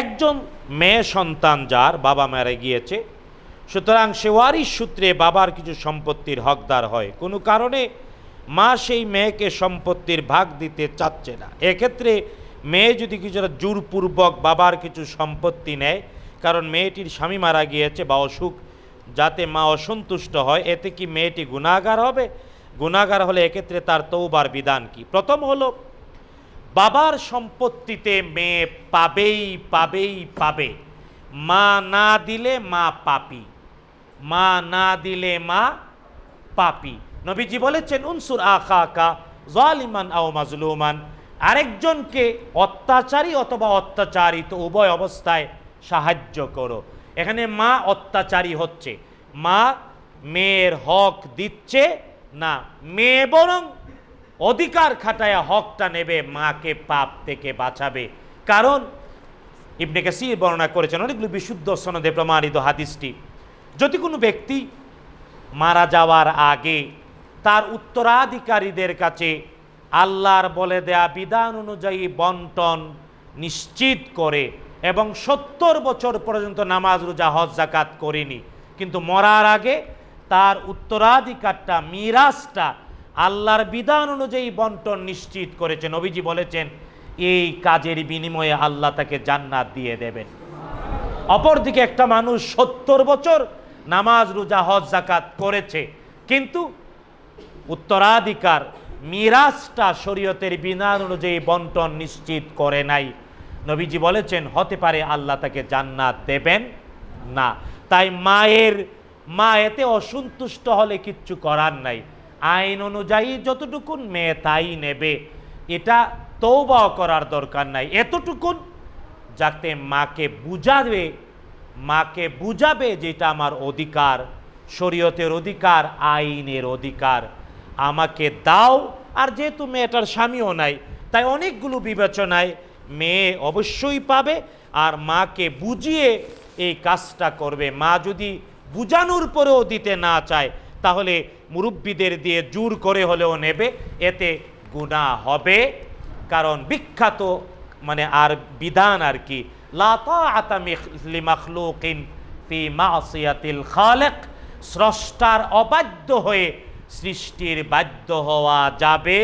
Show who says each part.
Speaker 1: একজন মেয়ে সন্তান যার বাবা মারা গিয়েছে সুতরাং সে ওয়ারিস সূত্রে বাবার কিছু সম্পত্তির হকদার হয় কোনো কারণে মা সেই মেয়েকে সম্পত্তির ভাগ দিতে চাচ্ছে না এক্ষেত্রে মেয়ে যদি কিছুটা জোরপূর্বক বাবার কিছু সম্পত্তি নেয় কারণ মেয়েটির স্বামী মারা গিয়েছে বা অসুখ যাতে মা অসন্তুষ্ট হয় এতে কি মেয়েটি গুণাগার হবে গুণাগার হলে এক্ষেত্রে তার তৌবার বিধান কি প্রথম হলো বাবার সম্পত্তিতে মেয়ে পাবেই পাবেই পাবে মা না দিলে মা পাপি মা না দিলে মা পাপি নবীজি বলেছেন উনসুর আখা আকা জালিমান আও মাজলুমান আরেকজনকে অত্যাচারী অথবা অত্যাচারিত উভয় অবস্থায় সাহায্য করো এখানে মা অত্যাচারী হচ্ছে মা মেয়ের হক দিচ্ছে না মেয়ে বরং অধিকার খাটায়া হকটা নেবে মাকে পাপ থেকে বাঁচাবে কারণ ইবনে কাসির বর্ণনা করেছেন অনেকগুলো বিশুদ্ধ সনদে প্রমাণিত হাদিসটি যদি কোনো ব্যক্তি মারা যাওয়ার আগে তার উত্তরাধিকারীদের কাছে আল্লাহর বলে দেয়া বিধান অনুযায়ী বন্টন নিশ্চিত করে এবং সত্তর বছর পর্যন্ত নামাজ রোজা হজ জাকাত করেনি কিন্তু মরার আগে তার উত্তরাধিকারটা মিরাজটা আল্লাহর বিধান অনুযায়ী বন্টন নিশ্চিত করেছেন অভিজি বলেছেন এই কাজের বিনিময়ে আল্লাহ তাকে জান্নাত দিয়ে দেবেন অপরদিকে একটা মানুষ সত্তর বছর নামাজ রোজা হজ জাকাত করেছে কিন্তু উত্তরাধিকার মিরাজটা শরীয়তের বিধান অনুযায়ী বন্টন নিশ্চিত করে নাই নবীজি বলেছেন হতে পারে আল্লাহ তাকে জান্নাত দেবেন না তাই মায়ের মা এতে অসন্তুষ্ট হলে কিচ্ছু করার নাই আইন অনুযায়ী যতটুকুন মেয়ে তাই নেবে এটা তৌবাও করার দরকার নাই এতটুকুন যাতে মাকে বুঝাবে মাকে বুঝাবে যেটা আমার অধিকার শরীয়তের অধিকার আইনের অধিকার আমাকে দাও আর যেহেতু মেয়েটার স্বামীও নাই তাই অনেকগুলো বিবেচনায় মেয়ে অবশ্যই পাবে আর মাকে বুঝিয়ে এই কাজটা করবে মা যদি বুঝানোর পরেও দিতে না চায় তাহলে মুরব্বীদের দিয়ে জোর করে হলেও নেবে এতে গুণা হবে কারণ বিখ্যাত মানে আর বিধান আর কি খালেক স্রষ্টার অবাধ্য হয়ে সৃষ্টির বাধ্য হওয়া যাবে